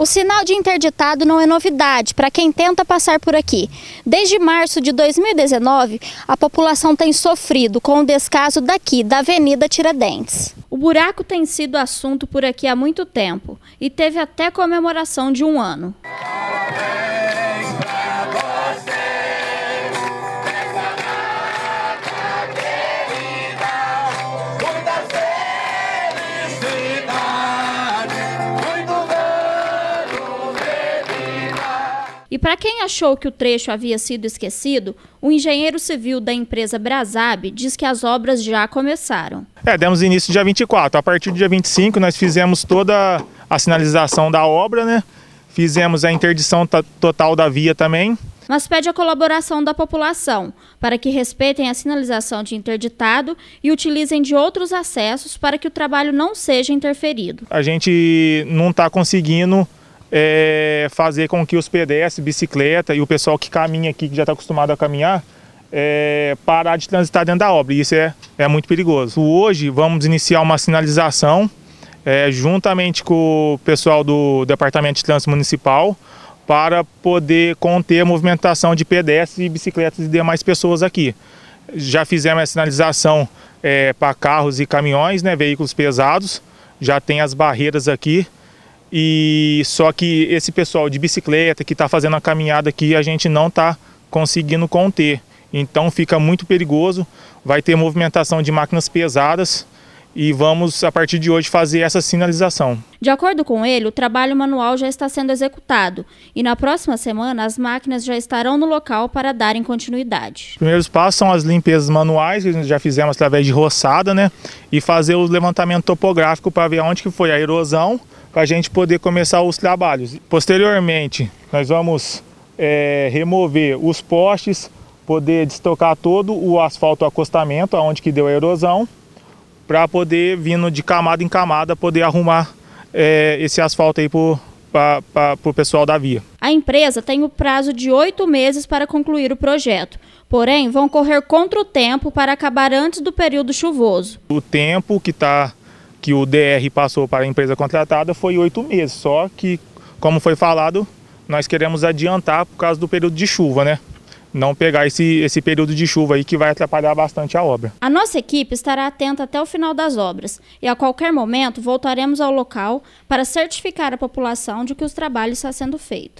O sinal de interditado não é novidade para quem tenta passar por aqui. Desde março de 2019, a população tem sofrido com o descaso daqui, da Avenida Tiradentes. O buraco tem sido assunto por aqui há muito tempo e teve até comemoração de um ano. E para quem achou que o trecho havia sido esquecido, o engenheiro civil da empresa Brasab diz que as obras já começaram. É, demos início dia 24. A partir do dia 25 nós fizemos toda a sinalização da obra, né? Fizemos a interdição total da via também. Mas pede a colaboração da população para que respeitem a sinalização de interditado e utilizem de outros acessos para que o trabalho não seja interferido. A gente não está conseguindo é, fazer com que os pedestres, bicicleta e o pessoal que caminha aqui, que já está acostumado a caminhar, é, parar de transitar dentro da obra. isso é, é muito perigoso. Hoje vamos iniciar uma sinalização é, juntamente com o pessoal do Departamento de Trânsito Municipal para poder conter a movimentação de pedestres e bicicletas e demais pessoas aqui. Já fizemos a sinalização é, para carros e caminhões, né, veículos pesados, já tem as barreiras aqui e só que esse pessoal de bicicleta que está fazendo a caminhada aqui, a gente não está conseguindo conter. Então fica muito perigoso, vai ter movimentação de máquinas pesadas e vamos, a partir de hoje, fazer essa sinalização. De acordo com ele, o trabalho manual já está sendo executado e na próxima semana as máquinas já estarão no local para darem continuidade. Os primeiros passos são as limpezas manuais, que já fizemos através de roçada, né? E fazer o levantamento topográfico para ver onde que foi a erosão para a gente poder começar os trabalhos. Posteriormente, nós vamos é, remover os postes, poder destocar todo o asfalto acostamento, aonde que deu a erosão, para poder, vindo de camada em camada, poder arrumar é, esse asfalto aí para o pessoal da via. A empresa tem o prazo de oito meses para concluir o projeto, porém vão correr contra o tempo para acabar antes do período chuvoso. O tempo que está que o DR passou para a empresa contratada foi oito meses, só que, como foi falado, nós queremos adiantar por causa do período de chuva, né? Não pegar esse, esse período de chuva aí que vai atrapalhar bastante a obra. A nossa equipe estará atenta até o final das obras e a qualquer momento voltaremos ao local para certificar a população de que os trabalhos estão sendo feitos.